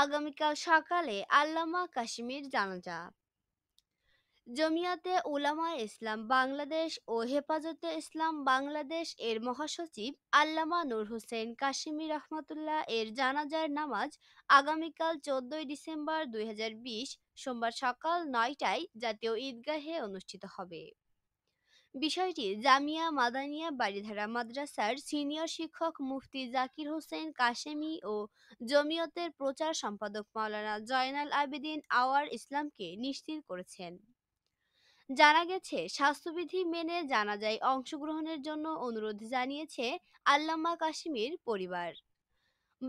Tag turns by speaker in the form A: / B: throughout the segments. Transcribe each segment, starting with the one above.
A: আগামীকাল সকালে আল্লামা কাশ্মীর জানাজা জমিয়াতে উলামা ইসলাম বাংলাদেশ ও হেফাজতে ইসলাম বাংলাদেশ এর মহাসচিব আল্লামা নূর হোসেন কাশিমি রহমতুল্লাহ এর জানাজার নামাজ আগামীকাল চোদ্দই ডিসেম্বর দুই সোমবার সকাল নয়টায় জাতীয় ঈদগাহে অনুষ্ঠিত হবে বিষয়টি জামিয়া মাদানিয়া বাড়িধারা মাদ্রাসার সিনিয়র শিক্ষক মুফতি জাকির হোসেন কাশেমি ও জমিয়তের প্রচার সম্পাদক মাওলানা জয়নাল আবেদিন আওয়ার ইসলামকে নিশ্চিত করেছেন জানা গেছে স্বাস্থ্যবিধি মেনে জানাজায় অংশগ্রহণের জন্য অনুরোধ জানিয়েছে আল্লামা কাশ্মীর পরিবার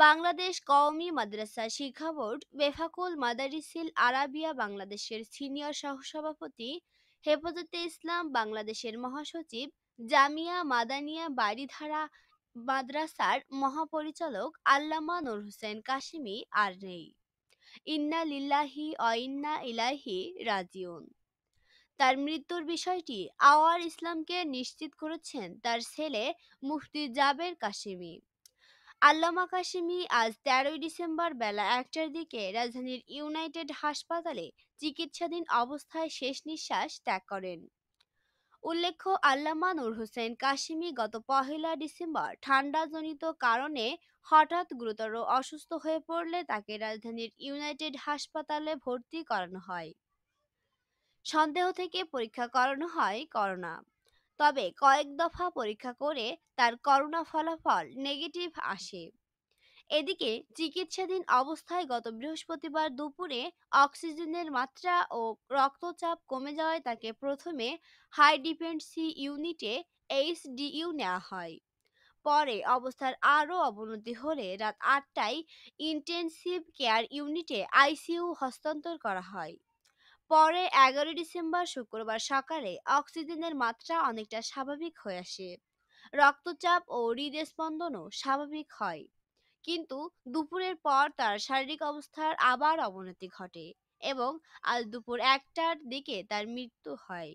A: বাংলাদেশ কওমি মাদ্রাসা শিক্ষা বোর্ড বেফাকুল মাদারিসিল আরাবিয়া বাংলাদেশের সিনিয়র সহসভাপতি হেফাজতে ইসলাম বাংলাদেশের মহাসচিব জামিয়া মাদানিয়া বাড়িধারা মাদ্রাসার মহাপরিচালক আল্লামা নুর হোসেন কাশিমি আর নেই ইন্না লিল্লাহি অইন্না ইলাহি রাজিউন তার মৃত্যুর বিষয়টি আওয়ার ইসলামকে নিশ্চিত করেছেন তার ছেলে মুফতি জাবের কাশিমি আল্লামা কাশিমি আজ তেরোই ডিসেম্বর বেলা একটার দিকে রাজধানীর ইউনাইটেড হাসপাতালে চিকিৎসাধীন অবস্থায় শেষ নিঃশ্বাস ত্যাগ করেন উল্লেখ্য আল্লামা নূর হোসেন কাশিমি গত পহেলা ডিসেম্বর ঠান্ডাজনিত কারণে হঠাৎ গুরুতর অসুস্থ হয়ে পড়লে তাকে রাজধানীর ইউনাইটেড হাসপাতালে ভর্তি করানো হয় সন্দেহ থেকে পরীক্ষা করানো হয় করোনা তবে কয়েক দফা পরীক্ষা করে তার করোনা ফলাফল নেগেটিভ আসে এদিকে চিকিৎসাধীন অবস্থায় গত বৃহস্পতিবার দুপুরে অক্সিজেনের মাত্রা ও রক্তচাপ কমে যাওয়ায় তাকে প্রথমে হাই ডিপেন্ডসি ইউনিটে এইচডিইউ নেওয়া হয় পরে অবস্থার আরও অবনতি হলে রাত আটটায় ইন্টেনসিভ কেয়ার ইউনিটে আইসিইউ হস্তান্তর করা হয় পরে এগারোই ডিসেম্বর শুক্রবার সকালে অক্সিজেনের মাত্রা অনেকটা স্বাভাবিক হয়ে আসে রক্তচাপ ও হৃদস্পন্দনও স্বাভাবিক হয় কিন্তু দুপুরের পর তার শারীরিক অবস্থার আবার অবনতি ঘটে এবং আজ দুপুর একটার দিকে তার মৃত্যু হয়